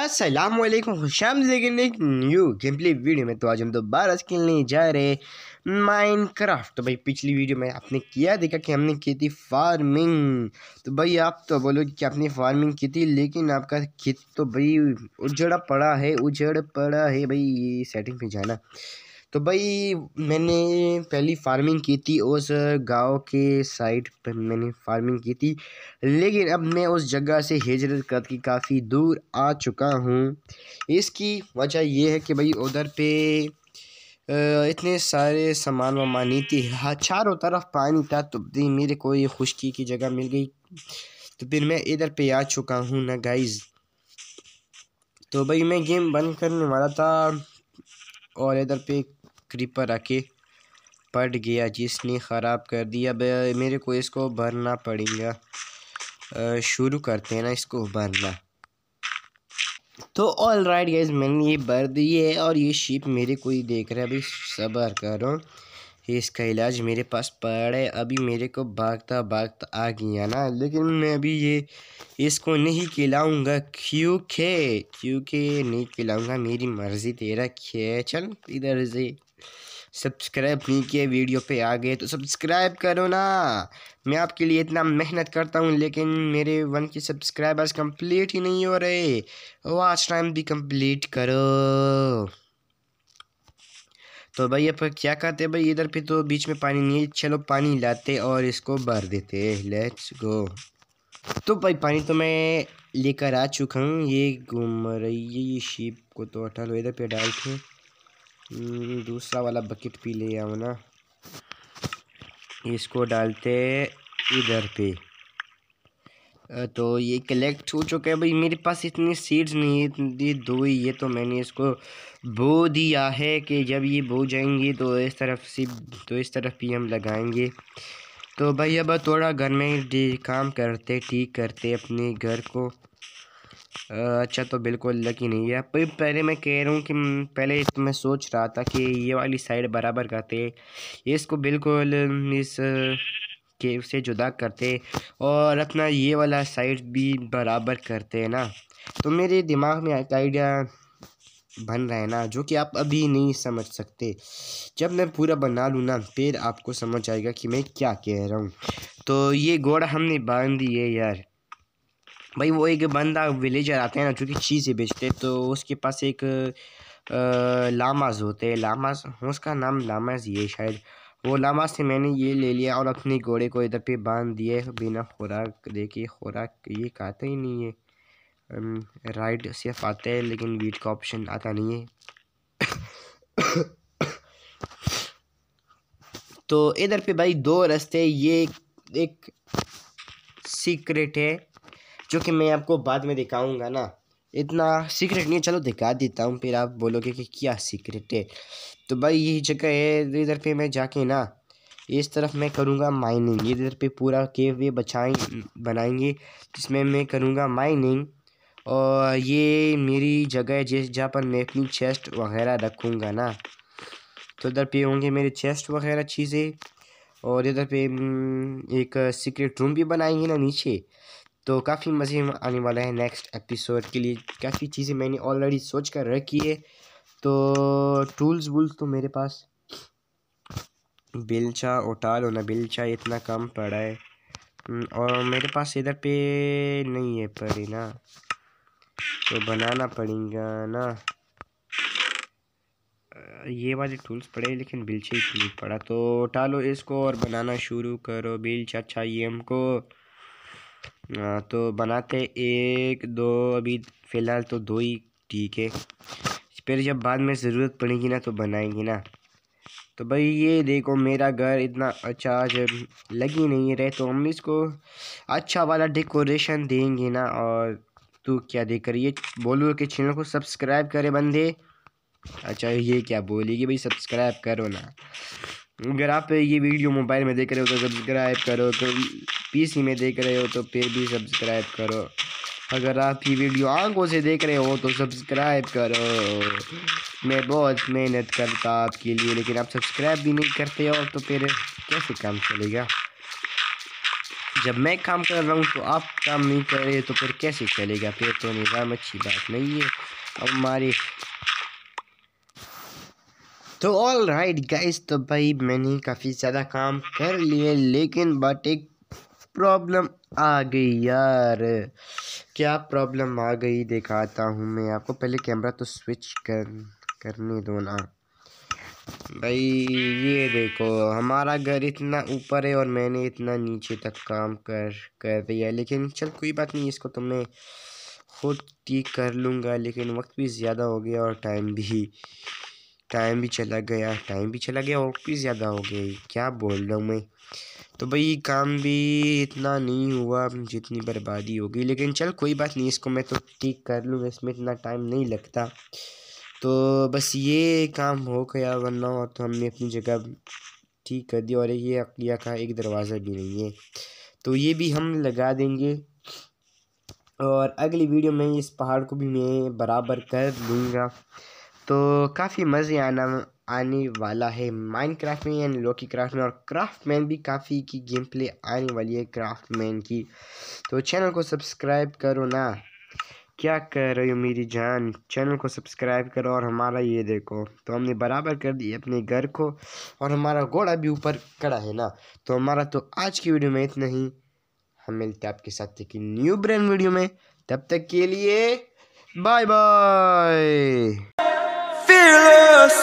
असलम खुशाम एक new game play video में तो आज हम दोबारा खेलने जा रहे क्राफ्ट तो भाई पिछली वीडियो में आपने किया देखा कि हमने की थी फार्मिंग तो भाई आप तो बोलो कि आपने फार्मिंग की थी लेकिन आपका खेत तो भाई उजड़ा पड़ा है उजड़ पड़ा है भाई ये सेटिंग पे जाना तो भाई मैंने पहली फार्मिंग की थी उस गांव के साइड पर मैंने फार्मिंग की थी लेकिन अब मैं उस जगह से हिजरत करके काफ़ी दूर आ चुका हूँ इसकी वजह यह है कि भाई उधर पे इतने सारे सामान वामान नहीं थे हाँ चारों तरफ पानी था तो मेरे को ये खुशकी की जगह मिल गई तो फिर मैं इधर पे आ चुका हूँ ना गाइज़ तो भाई मैं गेम बंद करने वाला था और इधर पे क्रीपर आके पड़ गया जिसने ख़राब कर दिया मेरे को इसको भरना पड़ेगा शुरू करते हैं ना इसको भरना तो ऑल राइट गाइज मैंने ये भर दी है और ये शिप मेरे को ही देख रहा है अभी सबर करो इसका इलाज मेरे पास पड़ा है अभी मेरे को भागता भागता आ गया ना लेकिन मैं अभी ये इसको नहीं खिलाऊंगा क्योंकि क्योंकि नहीं खिलाऊंगा मेरी मर्ज़ी तेरा खे चल इधर से सब्सक्राइब नहीं किए वीडियो पे आ गए तो सब्सक्राइब करो ना मैं आपके लिए इतना मेहनत करता हूँ लेकिन मेरे वन के सब्सक्राइबर्स कंप्लीट ही नहीं हो रहे वाच टाइम भी कंप्लीट करो तो भाई अब क्या करते भाई इधर पे तो बीच में पानी नहीं चलो पानी लाते और इसको भर देते लेट्स गो तो भाई पानी तो मैं लेकर आ चुका हूँ ये घूम रही है ये शीप को तो हटा लो इधर पे डाल के हम्म, दूसरा वाला बकेट पी ले आओ ना इसको डालते इधर पे तो ये कलेक्ट हो चुका है भाई मेरे पास इतनी सीड्स नहीं है इतनी दो ही ये तो मैंने इसको बो दिया है कि जब ये बो जाएंगे तो इस तरफ से तो इस तरफ भी हम लगाएंगे तो भाई अब थोड़ा घर में काम करते ठीक करते अपने घर को अच्छा तो बिल्कुल लकी नहीं है पर पहले मैं कह रहा हूँ कि पहले तो मैं सोच रहा था कि ये वाली साइड बराबर करते इसको बिल्कुल इस के उसे जुदा करते और अपना ये वाला साइड भी बराबर करते हैं ना तो मेरे दिमाग में एक आइडिया बन रहा है ना जो कि आप अभी नहीं समझ सकते जब मैं पूरा बना लूँ ना फिर आपको समझ आएगा कि मैं क्या कह रहा हूँ तो ये घोड़ा हमने बांध है यार भाई वो एक बंदा विलेजर आते हैं ना जो कि चीज़ें बेचते तो उसके पास एक आ, लामाज होते हैं लामाज उसका नाम लामाज ये शायद वो लामाज से मैंने ये ले लिया और अपने घोड़े को इधर पे बांध दिए बिना खुराक देखे खुराक ये खाते ही नहीं है राइड सिर्फ आता है लेकिन वीट का ऑप्शन आता नहीं है तो इधर पे भाई दो रास्ते ये एक सीक्रेट है जो कि मैं आपको बाद में दिखाऊंगा ना इतना सीक्रेट नहीं चलो दिखा देता हूँ फिर आप बोलोगे कि क्या सीक्रेट है तो भाई यही जगह है तो इधर पे मैं जाके ना इस तरफ मैं करूँगा माइनिंग इधर पे पूरा केव वे बचाए बनाएंगे जिसमें मैं करूँगा माइनिंग और ये मेरी जगह है जिस जहाँ पर मैं अपनी चेस्ट वगैरह रखूँगा ना तो इधर पे होंगे मेरे चेस्ट वगैरह चीज़ें और इधर पे हम्म, एक सीक्रेट रूम भी बनाएंगे ना नीचे तो काफ़ी मज़े आने वाला है नेक्स्ट एपिसोड के लिए काफ़ी चीज़ें मैंने ऑलरेडी सोच कर रखी है तो टूल्स वुल्स तो मेरे पास बेलचा ओटाल होना बेलचा इतना कम पड़ा है हम्म, और मेरे पास इधर पे नहीं है पड़े ना तो बनाना पड़ेगा ना ये वाले टूल्स पड़े लेकिन बिलचा ही पड़ा तो टालो इसको और बनाना शुरू करो बिलचा चाहिए हमको तो बनाते एक दो अभी फ़िलहाल तो दो ही ठीक है फिर जब बाद में ज़रूरत पड़ेगी ना तो बनाएंगे ना तो भाई ये देखो मेरा घर इतना अच्छा आज लग ही नहीं रहे तो हम इसको अच्छा वाला डेकोरेशन देंगे ना और तू क्या देख कर ये बोलो कि चैनल को सब्सक्राइब करे बंदे अच्छा ये क्या बोलेगी भाई सब्सक्राइब करो ना अगर आप ये वीडियो मोबाइल में देख रहे हो तो सब्सक्राइब करो तो पीसी में देख रहे हो तो फिर भी सब्सक्राइब करो अगर आप ये वीडियो आंखों से देख रहे हो तो सब्सक्राइब करो मैं बहुत मेहनत करता आपके लिए लेकिन आप सब्सक्राइब भी नहीं करते हो तो फिर कैसे काम चलेगा जब मैं काम कर रहा हूँ तो आप काम नहीं कर रहे तो फिर कैसे चलेगा फिर तो निज़ाम अच्छी बात नहीं है अब हमारे तो ऑल राइट गाइस तो भाई मैंने काफ़ी ज़्यादा काम कर लिए लेकिन बट एक प्रॉब्लम आ गई यार क्या प्रॉब्लम आ गई दिखाता हूँ मैं आपको पहले कैमरा तो स्विच कर करने दो ना भाई ये देखो हमारा घर इतना ऊपर है और मैंने इतना नीचे तक काम कर कर दिया है लेकिन चल कोई बात नहीं इसको तो मैं खुद ठीक कर लूँगा लेकिन वक्त भी ज़्यादा हो गया और टाइम भी टाइम भी चला गया टाइम भी चला गया और भी ज़्यादा हो गई क्या बोल रहा हूँ मैं तो भाई काम भी इतना नहीं हुआ जितनी बर्बादी हो गई लेकिन चल कोई बात नहीं इसको मैं तो ठीक कर लूँगा इसमें इतना टाइम नहीं लगता तो बस ये काम हो गया वरना तो हमने अपनी जगह ठीक कर दी और ये अकिया का एक दरवाज़ा भी नहीं है तो ये भी हम लगा देंगे और अगली वीडियो में इस पहाड़ को भी मैं बराबर कर लूँगा तो काफ़ी मज़े आना आने वाला है माइनक्राफ्ट में यानी लोकी क्राफ्ट में और क्राफ्ट मैन भी काफ़ी की गेम प्ले आने वाली है क्राफ्ट मैन की तो चैनल को सब्सक्राइब करो ना क्या कर रही हो मेरी जान चैनल को सब्सक्राइब करो और हमारा ये देखो तो हमने बराबर कर दिया अपने घर को और हमारा घोड़ा भी ऊपर कड़ा है ना तो हमारा तो आज की वीडियो में इतना ही हम मिलते हैं आपके साथ एक न्यू ब्रांड वीडियो में तब तक के लिए बाय बाय fearless.